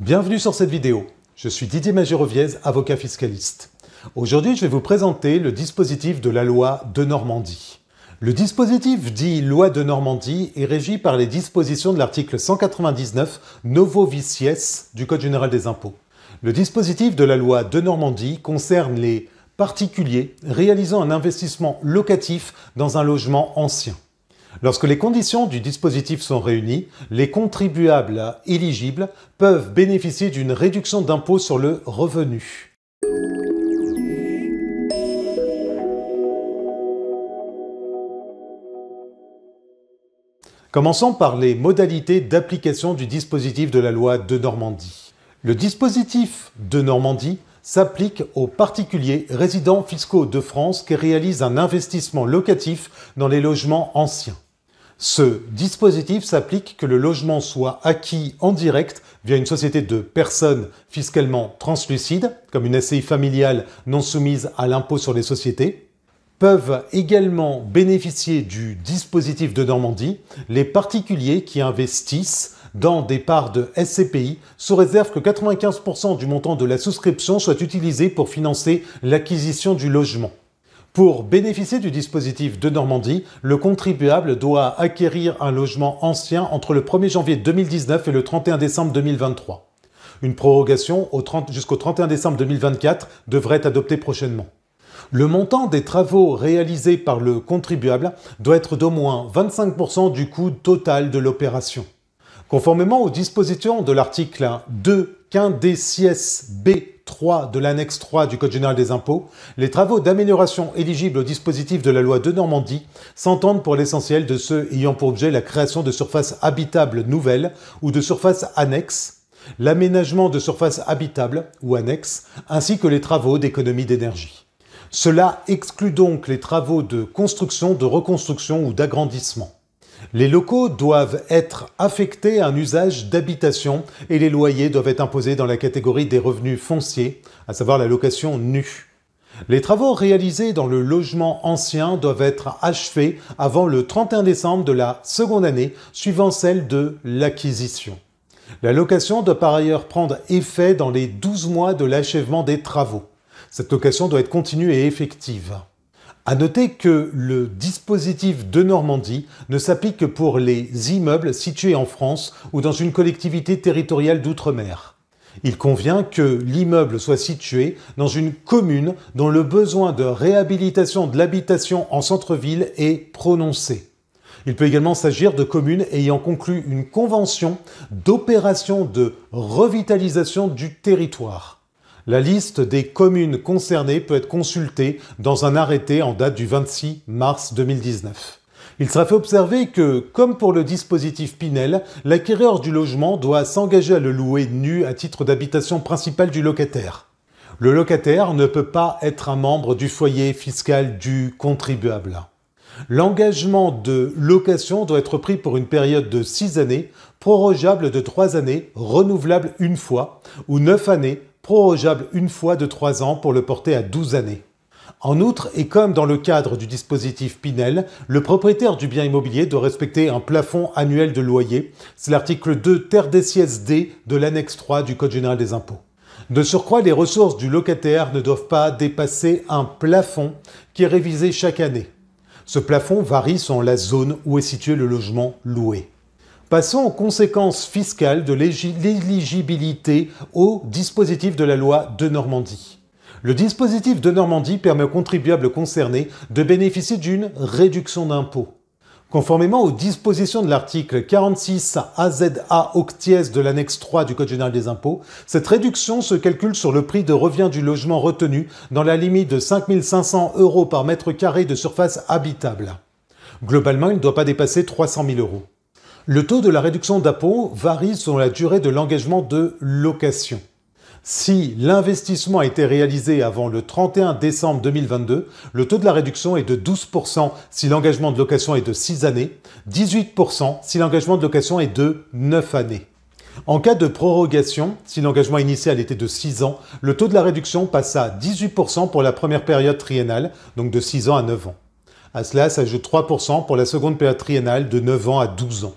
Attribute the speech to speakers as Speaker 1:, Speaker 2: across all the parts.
Speaker 1: Bienvenue sur cette vidéo. Je suis Didier Magiroviez, avocat fiscaliste. Aujourd'hui, je vais vous présenter le dispositif de la loi de Normandie. Le dispositif dit loi de Normandie est régi par les dispositions de l'article 199 Novo du Code général des impôts. Le dispositif de la loi de Normandie concerne les particuliers réalisant un investissement locatif dans un logement ancien. Lorsque les conditions du dispositif sont réunies, les contribuables éligibles peuvent bénéficier d'une réduction d'impôt sur le revenu. Commençons par les modalités d'application du dispositif de la loi de Normandie. Le dispositif de Normandie s'applique aux particuliers résidents fiscaux de France qui réalisent un investissement locatif dans les logements anciens. Ce dispositif s'applique que le logement soit acquis en direct via une société de personnes fiscalement translucides, comme une SCI familiale non soumise à l'impôt sur les sociétés, peuvent également bénéficier du dispositif de Normandie les particuliers qui investissent dans des parts de SCPI, sous réserve que 95% du montant de la souscription soit utilisé pour financer l'acquisition du logement. Pour bénéficier du dispositif de Normandie, le contribuable doit acquérir un logement ancien entre le 1er janvier 2019 et le 31 décembre 2023. Une prorogation jusqu'au 31 décembre 2024 devrait être adoptée prochainement. Le montant des travaux réalisés par le contribuable doit être d'au moins 25% du coût total de l'opération. Conformément aux dispositions de l'article 2 6 B3 de l'annexe 3 du Code général des impôts, les travaux d'amélioration éligibles au dispositif de la loi de Normandie s'entendent pour l'essentiel de ceux ayant pour objet la création de surfaces habitables nouvelles ou de surfaces annexes, l'aménagement de surfaces habitables ou annexes, ainsi que les travaux d'économie d'énergie. Cela exclut donc les travaux de construction, de reconstruction ou d'agrandissement. Les locaux doivent être affectés à un usage d'habitation et les loyers doivent être imposés dans la catégorie des revenus fonciers, à savoir la location nue. Les travaux réalisés dans le logement ancien doivent être achevés avant le 31 décembre de la seconde année suivant celle de l'acquisition. La location doit par ailleurs prendre effet dans les 12 mois de l'achèvement des travaux. Cette location doit être continue et effective. À noter que le dispositif de Normandie ne s'applique que pour les immeubles situés en France ou dans une collectivité territoriale d'outre-mer. Il convient que l'immeuble soit situé dans une commune dont le besoin de réhabilitation de l'habitation en centre-ville est prononcé. Il peut également s'agir de communes ayant conclu une convention d'opération de revitalisation du territoire. La liste des communes concernées peut être consultée dans un arrêté en date du 26 mars 2019. Il sera fait observer que, comme pour le dispositif Pinel, l'acquéreur du logement doit s'engager à le louer nu à titre d'habitation principale du locataire. Le locataire ne peut pas être un membre du foyer fiscal du contribuable. L'engagement de location doit être pris pour une période de 6 années, prorogeable de 3 années, renouvelable une fois, ou 9 années, prorogeable une fois de 3 ans pour le porter à 12 années. En outre, et comme dans le cadre du dispositif Pinel, le propriétaire du bien immobilier doit respecter un plafond annuel de loyer. C'est l'article 2 ter des D de l'annexe 3 du Code général des impôts. De surcroît, les ressources du locataire ne doivent pas dépasser un plafond qui est révisé chaque année. Ce plafond varie selon la zone où est situé le logement loué. Passons aux conséquences fiscales de l'éligibilité au dispositif de la loi de Normandie. Le dispositif de Normandie permet aux contribuables concernés de bénéficier d'une réduction d'impôt. Conformément aux dispositions de l'article 46 AZA octies de l'annexe 3 du Code général des impôts, cette réduction se calcule sur le prix de revient du logement retenu dans la limite de 5500 euros par mètre carré de surface habitable. Globalement, il ne doit pas dépasser 300 000 euros. Le taux de la réduction d'impôt varie selon la durée de l'engagement de location. Si l'investissement a été réalisé avant le 31 décembre 2022, le taux de la réduction est de 12% si l'engagement de location est de 6 années, 18% si l'engagement de location est de 9 années. En cas de prorogation, si l'engagement initial était de 6 ans, le taux de la réduction passe à 18% pour la première période triennale, donc de 6 ans à 9 ans. À cela s'ajoute 3% pour la seconde période triennale de 9 ans à 12 ans.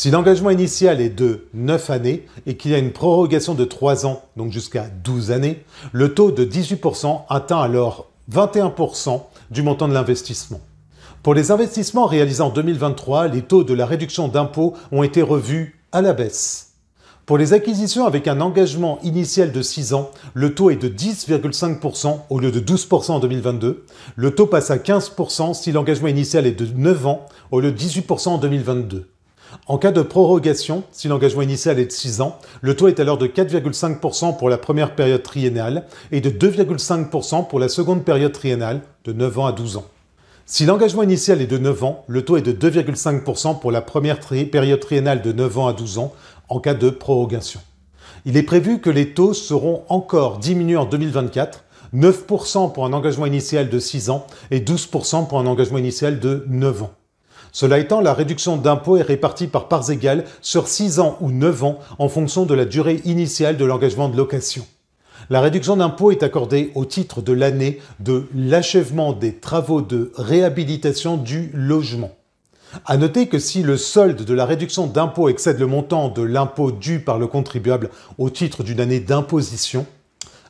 Speaker 1: Si l'engagement initial est de 9 années et qu'il y a une prorogation de 3 ans, donc jusqu'à 12 années, le taux de 18% atteint alors 21% du montant de l'investissement. Pour les investissements réalisés en 2023, les taux de la réduction d'impôts ont été revus à la baisse. Pour les acquisitions avec un engagement initial de 6 ans, le taux est de 10,5% au lieu de 12% en 2022. Le taux passe à 15% si l'engagement initial est de 9 ans au lieu de 18% en 2022. En cas de prorogation, si l'engagement initial est de 6 ans, le taux est alors de 4,5% pour la première période triennale et de 2,5% pour la seconde période triennale, de 9 ans à 12 ans. Si l'engagement initial est de 9 ans, le taux est de 2,5% pour la première période triennale de 9 ans à 12 ans en cas de prorogation. Il est prévu que les taux seront encore diminués en 2024 9% pour un engagement initial de 6 ans et 12% pour un engagement initial de 9 ans. Cela étant, la réduction d'impôt est répartie par parts égales sur 6 ans ou 9 ans en fonction de la durée initiale de l'engagement de location. La réduction d'impôt est accordée au titre de l'année de l'achèvement des travaux de réhabilitation du logement. À noter que si le solde de la réduction d'impôt excède le montant de l'impôt dû par le contribuable au titre d'une année d'imposition,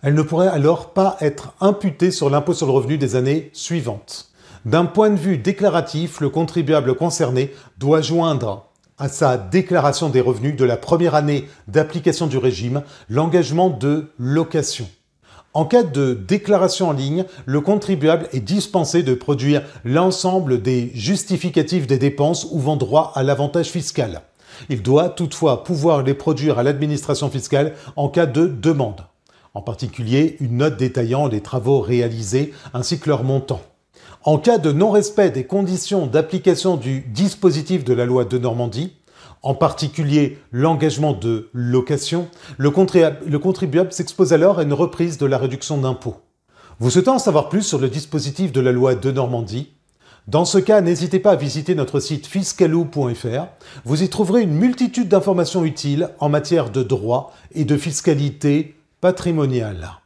Speaker 1: elle ne pourrait alors pas être imputée sur l'impôt sur le revenu des années suivantes. D'un point de vue déclaratif, le contribuable concerné doit joindre à sa déclaration des revenus de la première année d'application du régime l'engagement de location. En cas de déclaration en ligne, le contribuable est dispensé de produire l'ensemble des justificatifs des dépenses ouvrant droit à l'avantage fiscal. Il doit toutefois pouvoir les produire à l'administration fiscale en cas de demande, en particulier une note détaillant les travaux réalisés ainsi que leur montant. En cas de non-respect des conditions d'application du dispositif de la loi de Normandie, en particulier l'engagement de location, le contribuable s'expose alors à une reprise de la réduction d'impôt. Vous souhaitez en savoir plus sur le dispositif de la loi de Normandie Dans ce cas, n'hésitez pas à visiter notre site fiscalou.fr. Vous y trouverez une multitude d'informations utiles en matière de droit et de fiscalité patrimoniale.